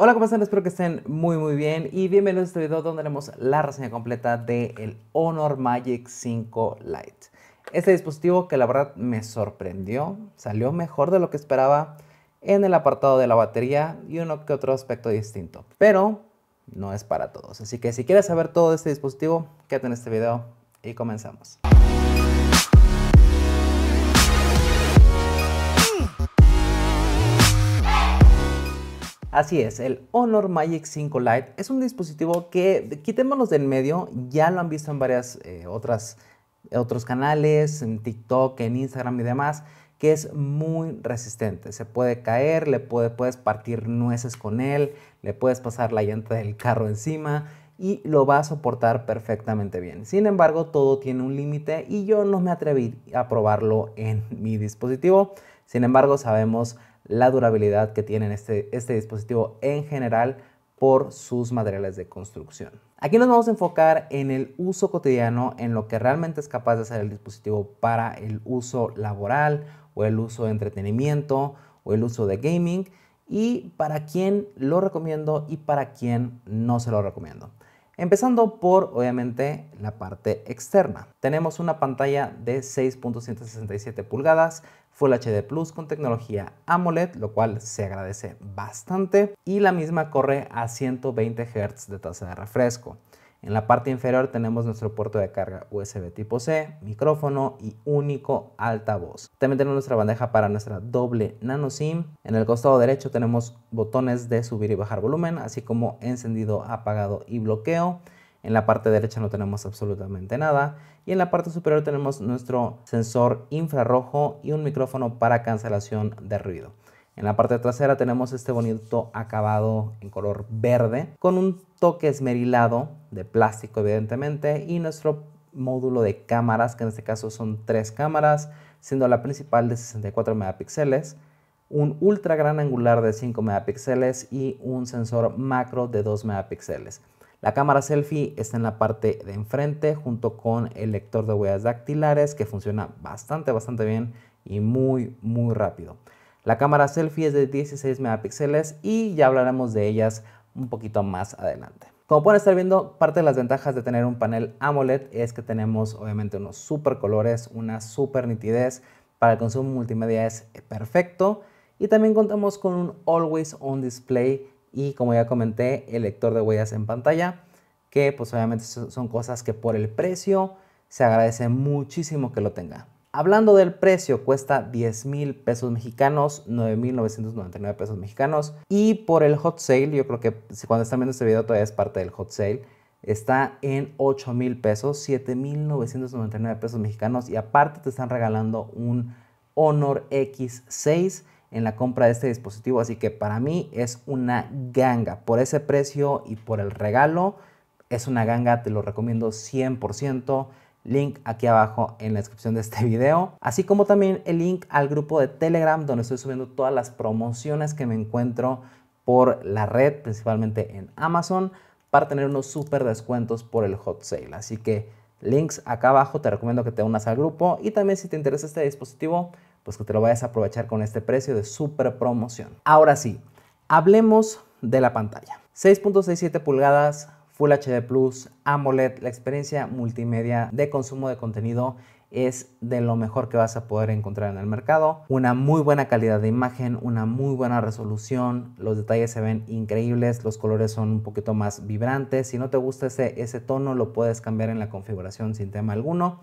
Hola, ¿cómo están? Espero que estén muy muy bien y bienvenidos a este video donde haremos la reseña completa del Honor Magic 5 Lite. Este dispositivo que la verdad me sorprendió, salió mejor de lo que esperaba en el apartado de la batería y uno que otro aspecto distinto, pero no es para todos. Así que si quieres saber todo de este dispositivo, quédate en este video y comenzamos. Así es, el Honor Magic 5 Lite es un dispositivo que, quitémonos del medio, ya lo han visto en varias eh, otras otros canales, en TikTok, en Instagram y demás, que es muy resistente. Se puede caer, le puedes partir nueces con él, le puedes pasar la llanta del carro encima y lo va a soportar perfectamente bien. Sin embargo, todo tiene un límite y yo no me atreví a probarlo en mi dispositivo. Sin embargo, sabemos la durabilidad que tiene este, este dispositivo en general por sus materiales de construcción. Aquí nos vamos a enfocar en el uso cotidiano, en lo que realmente es capaz de hacer el dispositivo para el uso laboral o el uso de entretenimiento o el uso de gaming y para quién lo recomiendo y para quién no se lo recomiendo. Empezando por, obviamente, la parte externa. Tenemos una pantalla de 6.167 pulgadas, Full HD Plus con tecnología AMOLED, lo cual se agradece bastante, y la misma corre a 120 Hz de tasa de refresco. En la parte inferior tenemos nuestro puerto de carga USB tipo C, micrófono y único altavoz. También tenemos nuestra bandeja para nuestra doble nano SIM. En el costado derecho tenemos botones de subir y bajar volumen, así como encendido, apagado y bloqueo. En la parte derecha no tenemos absolutamente nada. Y en la parte superior tenemos nuestro sensor infrarrojo y un micrófono para cancelación de ruido. En la parte trasera tenemos este bonito acabado en color verde con un toque esmerilado de plástico evidentemente y nuestro módulo de cámaras que en este caso son tres cámaras siendo la principal de 64 megapíxeles un ultra gran angular de 5 megapíxeles y un sensor macro de 2 megapíxeles. La cámara selfie está en la parte de enfrente junto con el lector de huellas dactilares que funciona bastante, bastante bien y muy, muy rápido. La cámara selfie es de 16 megapíxeles y ya hablaremos de ellas un poquito más adelante. Como pueden estar viendo, parte de las ventajas de tener un panel AMOLED es que tenemos obviamente unos super colores, una super nitidez, para el consumo multimedia es perfecto y también contamos con un Always On Display y como ya comenté, el lector de huellas en pantalla, que pues obviamente son cosas que por el precio se agradece muchísimo que lo tenga. Hablando del precio, cuesta 10 mil pesos mexicanos, 9.999 pesos mexicanos. Y por el hot sale, yo creo que cuando están viendo este video todavía es parte del hot sale, está en 8 mil pesos, 7.999 pesos mexicanos. Y aparte te están regalando un Honor X6 en la compra de este dispositivo. Así que para mí es una ganga. Por ese precio y por el regalo, es una ganga, te lo recomiendo 100% link aquí abajo en la descripción de este video, así como también el link al grupo de Telegram donde estoy subiendo todas las promociones que me encuentro por la red, principalmente en Amazon, para tener unos súper descuentos por el hot sale. Así que links acá abajo, te recomiendo que te unas al grupo y también si te interesa este dispositivo, pues que te lo vayas a aprovechar con este precio de súper promoción. Ahora sí, hablemos de la pantalla. 6.67 pulgadas Full HD Plus, AMOLED, la experiencia multimedia de consumo de contenido es de lo mejor que vas a poder encontrar en el mercado. Una muy buena calidad de imagen, una muy buena resolución, los detalles se ven increíbles, los colores son un poquito más vibrantes. Si no te gusta ese, ese tono, lo puedes cambiar en la configuración sin tema alguno.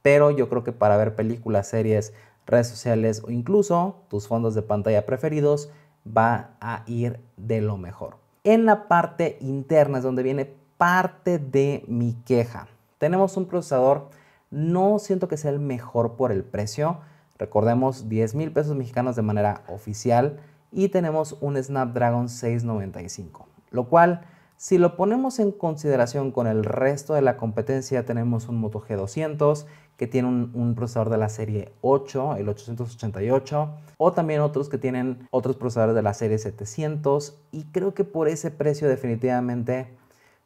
Pero yo creo que para ver películas, series, redes sociales o incluso tus fondos de pantalla preferidos, va a ir de lo mejor en la parte interna es donde viene parte de mi queja. Tenemos un procesador, no siento que sea el mejor por el precio. Recordemos 10 mil pesos mexicanos de manera oficial y tenemos un Snapdragon 695, lo cual si lo ponemos en consideración con el resto de la competencia tenemos un Moto G200 que tiene un, procesador de la serie 8, el 888, o también otros que tienen otros procesadores de la serie 700, y creo que por ese precio definitivamente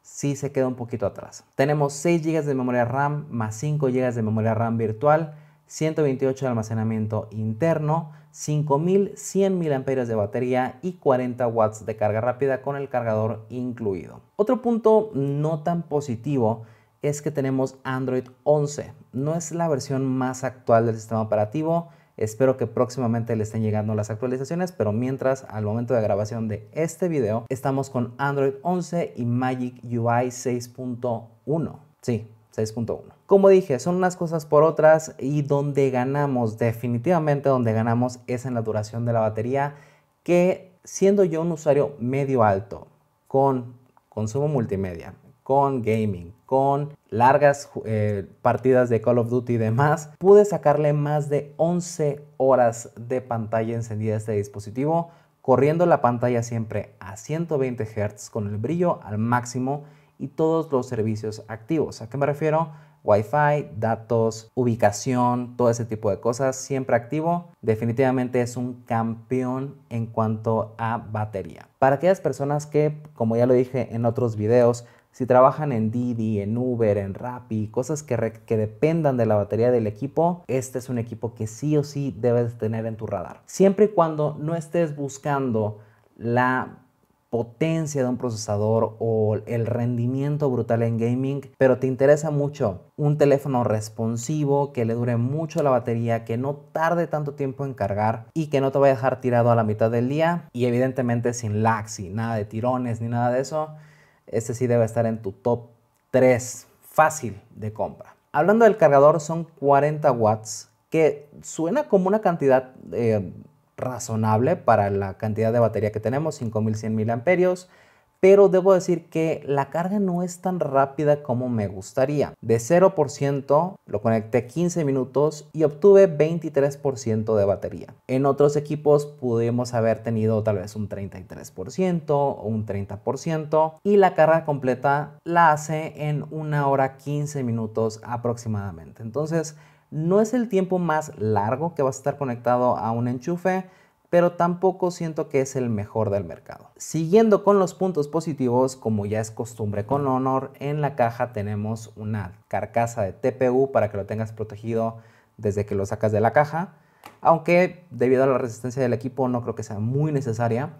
sí se queda un poquito atrás. Tenemos 6 GB de memoria RAM más 5 GB de memoria RAM virtual, 128 de almacenamiento interno, 5100 mAh de batería y 40 watts de carga rápida con el cargador incluido. Otro punto no tan positivo es que tenemos Android 11. No es la versión más actual del sistema operativo. Espero que próximamente le estén llegando las actualizaciones, pero mientras, al momento de grabación de este video, estamos con Android 11 y Magic UI 6.1. Sí, 6.1. Como dije, son unas cosas por otras y donde ganamos, definitivamente donde ganamos es en la duración de la batería, que siendo yo un usuario medio alto, con consumo multimedia, con gaming, con largas eh, partidas de Call of Duty y demás, pude sacarle más de 11 horas de pantalla encendida a este dispositivo, corriendo la pantalla siempre a 120 Hz con el brillo al máximo y todos los servicios activos. ¿A qué me refiero? Wi-Fi, datos, ubicación, todo ese tipo de cosas, siempre activo. Definitivamente es un campeón en cuanto a batería. Para aquellas personas que, como ya lo dije en otros videos, si trabajan en Didi, en Uber, en Rappi, cosas que, dependan de la batería del equipo, este es un equipo que sí o sí debes tener en tu radar. Siempre y cuando no estés buscando la potencia de un procesador o el rendimiento brutal en gaming, pero te interesa mucho un teléfono responsivo que le dure mucho la batería, que no tarde tanto tiempo en cargar y que no te vaya a dejar tirado a la mitad del día y evidentemente sin lags y nada de tirones ni nada de eso este sí debe estar en tu top 3 fácil de compra. Hablando del cargador, son 40 watts, que suena como una cantidad eh, razonable para la cantidad de batería que tenemos, 5100 mil amperios pero debo decir que la carga no es tan rápida como me gustaría. De 0% lo conecté 15 minutos y obtuve 23% de batería. En otros equipos pudimos haber tenido tal vez un 33% o un 30% y la carga completa la hace en una hora 15 minutos aproximadamente. Entonces no es el tiempo más largo que va a estar conectado a un enchufe, pero tampoco siento que es el mejor del mercado. Siguiendo con los puntos positivos, como ya es costumbre con Honor, en la caja tenemos una carcasa de TPU para que lo tengas protegido desde que lo sacas de la caja, aunque debido a la resistencia del equipo no creo que sea muy necesaria,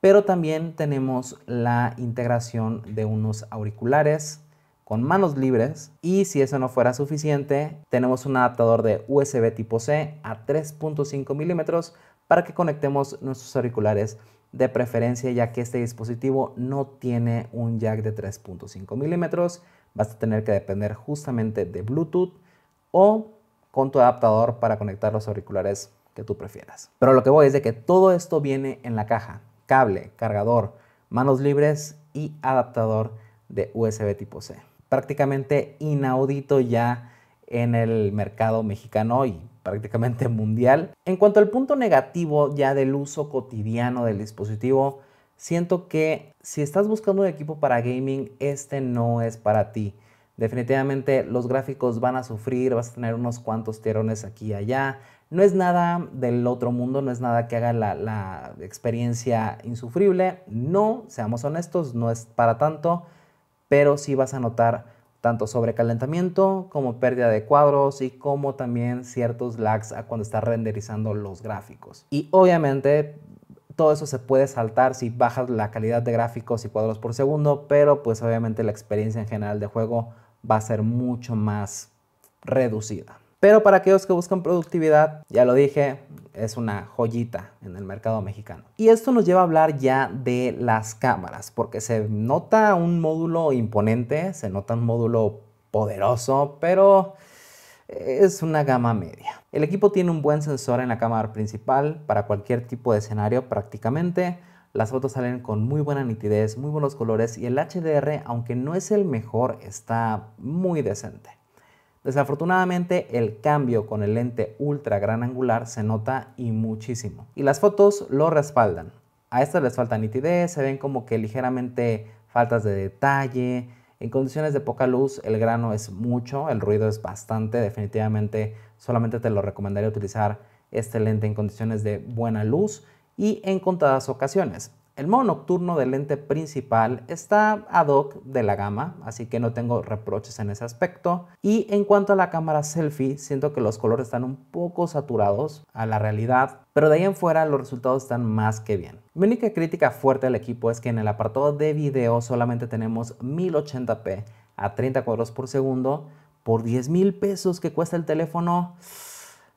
pero también tenemos la integración de unos auriculares con manos libres y si eso no fuera suficiente, tenemos un adaptador de USB tipo C a 3.5 milímetros para que conectemos nuestros auriculares de preferencia ya que este dispositivo no tiene un jack de 3.5 milímetros, vas a tener que depender justamente de Bluetooth o con tu adaptador para conectar los auriculares que tú prefieras. Pero lo que voy es de que todo esto viene en la caja, cable, cargador, manos libres y adaptador de USB tipo C. Prácticamente inaudito ya en el mercado mexicano y prácticamente mundial. En cuanto al punto negativo ya del uso cotidiano del dispositivo, siento que si estás buscando un equipo para gaming, este no es para ti. Definitivamente los gráficos van a sufrir, vas a tener unos cuantos tirones aquí y allá. No es nada del otro mundo, no es nada que haga la, experiencia insufrible. No, seamos honestos, no es para tanto, pero sí vas a notar tanto sobrecalentamiento como pérdida de cuadros y como también ciertos lags a cuando está renderizando los gráficos. Y obviamente todo eso se puede saltar si bajas la calidad de gráficos y cuadros por segundo, pero pues obviamente la experiencia en general de juego va a ser mucho más reducida. Pero para aquellos que buscan productividad, ya lo dije, es una joyita en el mercado mexicano. Y esto nos lleva a hablar ya de las cámaras, porque se nota un módulo imponente, se nota un módulo poderoso, pero es una gama media. El equipo tiene un buen sensor en la cámara principal para cualquier tipo de escenario prácticamente. Las fotos salen con muy buena nitidez, muy buenos colores y el HDR, aunque no es el mejor, está muy decente. Desafortunadamente el cambio con el lente ultra gran angular se nota y muchísimo. Y las fotos lo respaldan. A estas les falta nitidez, se ven como que ligeramente faltas de detalle. En condiciones de poca luz el grano es mucho, el ruido es bastante. Definitivamente solamente te lo recomendaría utilizar este lente en condiciones de buena luz y en contadas ocasiones. El modo nocturno del lente principal está ad hoc de la gama, así que no tengo reproches en ese aspecto. Y en cuanto a la cámara selfie, siento que los colores están un poco saturados a la realidad, pero de ahí en fuera los resultados están más que bien. Mi única crítica fuerte al equipo es que en el apartado de video solamente tenemos 1080p a 30 cuadros por segundo por 10 mil pesos que cuesta el teléfono.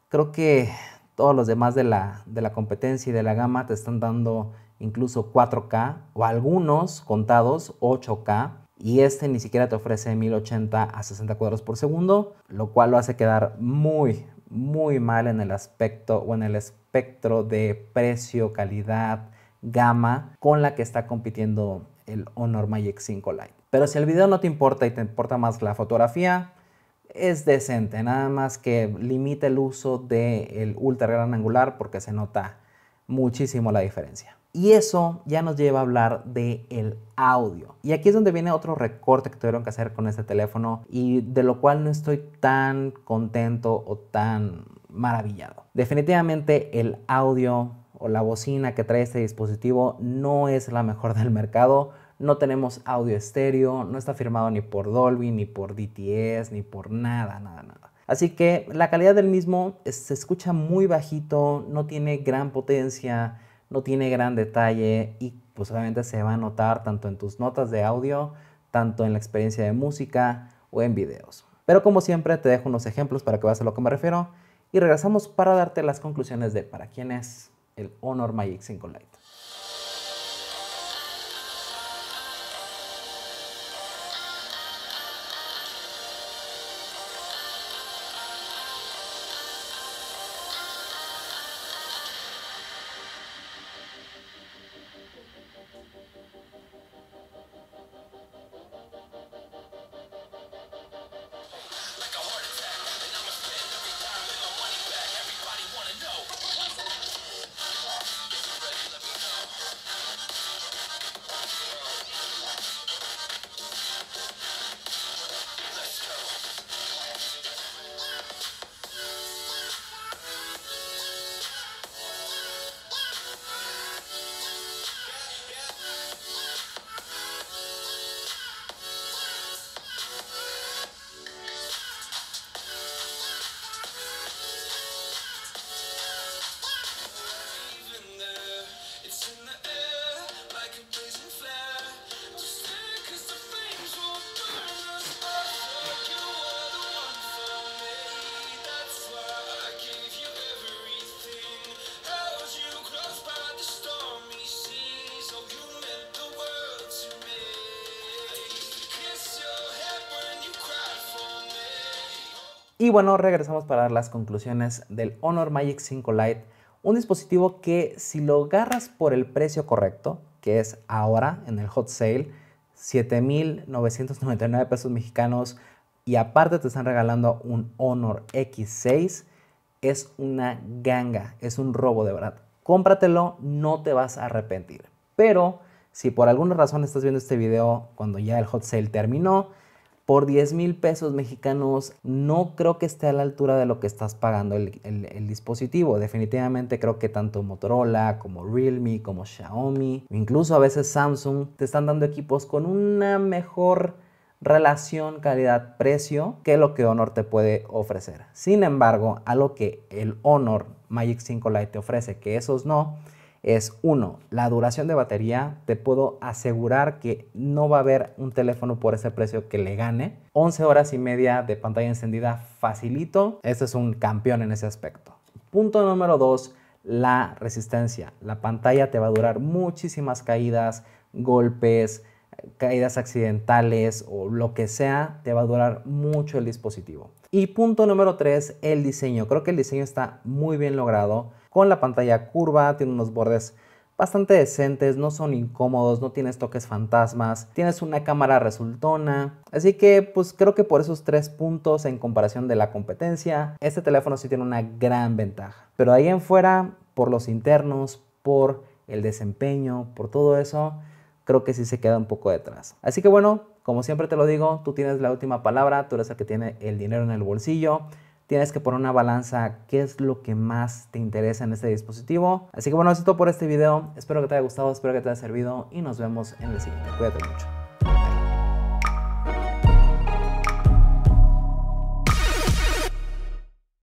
Creo que todos los demás de la, de la competencia y de la gama te están dando incluso 4K o algunos contados 8K y este ni siquiera te ofrece 1080 a 60 cuadros por segundo, lo cual lo hace quedar muy, muy mal en el aspecto o en el espectro de precio, calidad, gama con la que está compitiendo el Honor Magic 5 Lite. Pero si el video no te importa y te importa más la fotografía, es decente, nada más que limite el uso del de ultra gran angular porque se nota muchísimo la diferencia. Y eso ya nos lleva a hablar de el audio. Y aquí es donde viene otro recorte que tuvieron que hacer con este teléfono y de lo cual no estoy tan contento o tan maravillado. Definitivamente el audio o la bocina que trae este dispositivo no es la mejor del mercado. No tenemos audio estéreo, no está firmado ni por Dolby, ni por DTS, ni por nada, nada, nada. Así que la calidad del mismo se escucha muy bajito, no tiene gran potencia, no tiene gran detalle y pues obviamente se va a notar tanto en tus notas de audio, tanto en la experiencia de música o en videos. Pero como siempre te dejo unos ejemplos para que veas a lo que me refiero y regresamos para darte las conclusiones de para quién es el Honor Magic 5 Lite. Y bueno, regresamos para las conclusiones del Honor Magic 5 Lite, un dispositivo que si lo agarras por el precio correcto, que es ahora en el hot sale, 7.999 pesos mexicanos y aparte te están regalando un Honor X6, es una ganga, es un robo de verdad. Cómpratelo, no te vas a arrepentir. Pero si por alguna razón estás viendo este video cuando ya el hot sale terminó, por 10 mil pesos mexicanos no creo que esté a la altura de lo que estás pagando el, el, dispositivo. Definitivamente creo que tanto Motorola como Realme, como Xiaomi, incluso a veces Samsung, te están dando equipos con una mejor relación calidad-precio que lo que Honor te puede ofrecer. Sin embargo, a lo que el Honor Magic 5 Lite te ofrece, que esos no, es uno, la duración de batería, te puedo asegurar que no va a haber un teléfono por ese precio que le gane. 11 horas y media de pantalla encendida facilito, este es un campeón en ese aspecto. Punto número 2, la resistencia. La pantalla te va a durar muchísimas caídas, golpes, caídas accidentales o lo que sea, te va a durar mucho el dispositivo. Y punto número 3, el diseño. Creo que el diseño está muy bien logrado con la pantalla curva, tiene unos bordes bastante decentes, no son incómodos, no tienes toques fantasmas, tienes una cámara resultona. Así que pues creo que por esos tres puntos en comparación de la competencia, este teléfono sí tiene una gran ventaja. Pero ahí en fuera, por los internos, por el desempeño, por todo eso, creo que sí se queda un poco detrás. Así que bueno, como siempre te lo digo, tú tienes la última palabra, tú eres el que tiene el dinero en el bolsillo tienes que poner una balanza qué es lo que más te interesa en este dispositivo. Así que bueno, eso es todo por este video. Espero que te haya gustado, espero que te haya servido y nos vemos en el siguiente. Cuídate mucho.